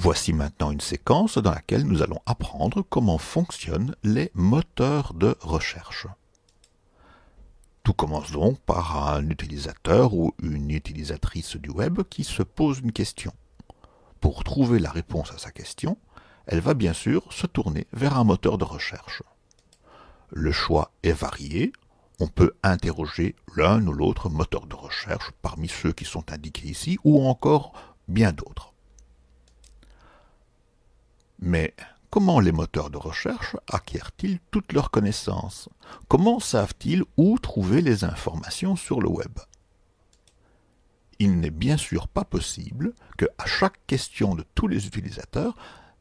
Voici maintenant une séquence dans laquelle nous allons apprendre comment fonctionnent les moteurs de recherche. Tout commence donc par un utilisateur ou une utilisatrice du web qui se pose une question. Pour trouver la réponse à sa question, elle va bien sûr se tourner vers un moteur de recherche. Le choix est varié, on peut interroger l'un ou l'autre moteur de recherche parmi ceux qui sont indiqués ici ou encore bien d'autres. Mais comment les moteurs de recherche acquièrent-ils toutes leurs connaissances Comment savent-ils où trouver les informations sur le web Il n'est bien sûr pas possible que à chaque question de tous les utilisateurs,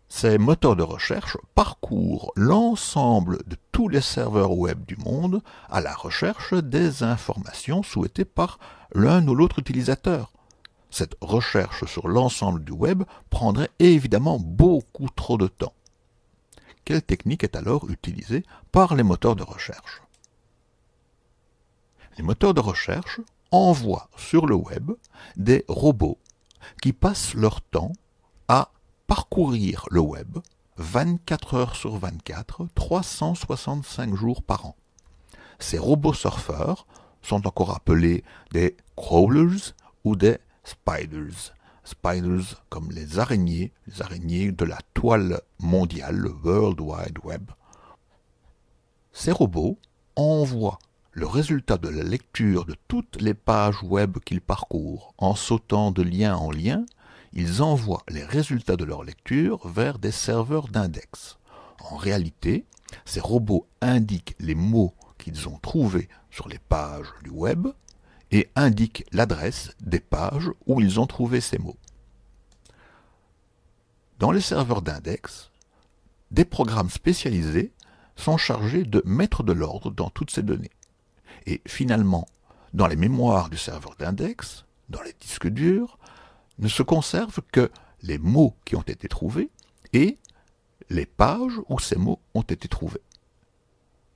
ces moteurs de recherche parcourent l'ensemble de tous les serveurs web du monde à la recherche des informations souhaitées par l'un ou l'autre utilisateur. Cette recherche sur l'ensemble du web prendrait évidemment beaucoup trop de temps. Quelle technique est alors utilisée par les moteurs de recherche Les moteurs de recherche envoient sur le web des robots qui passent leur temps à parcourir le web 24 heures sur 24, 365 jours par an. Ces robots surfeurs sont encore appelés des crawlers ou des spiders. Spiders comme les araignées, les araignées de la toile mondiale, le World Wide Web. Ces robots envoient le résultat de la lecture de toutes les pages web qu'ils parcourent en sautant de lien en lien, ils envoient les résultats de leur lecture vers des serveurs d'index. En réalité, ces robots indiquent les mots qu'ils ont trouvés sur les pages du web et indique l'adresse des pages où ils ont trouvé ces mots. Dans les serveurs d'index, des programmes spécialisés sont chargés de mettre de l'ordre dans toutes ces données. Et finalement, dans les mémoires du serveur d'index, dans les disques durs, ne se conservent que les mots qui ont été trouvés et les pages où ces mots ont été trouvés.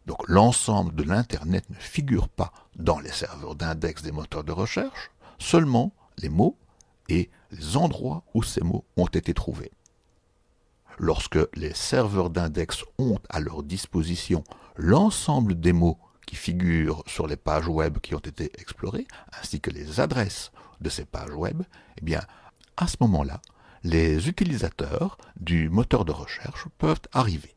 Donc l'ensemble de l'Internet ne figure pas dans les serveurs d'index des moteurs de recherche, seulement les mots et les endroits où ces mots ont été trouvés. Lorsque les serveurs d'index ont à leur disposition l'ensemble des mots qui figurent sur les pages web qui ont été explorées, ainsi que les adresses de ces pages web, eh bien, à ce moment-là, les utilisateurs du moteur de recherche peuvent arriver.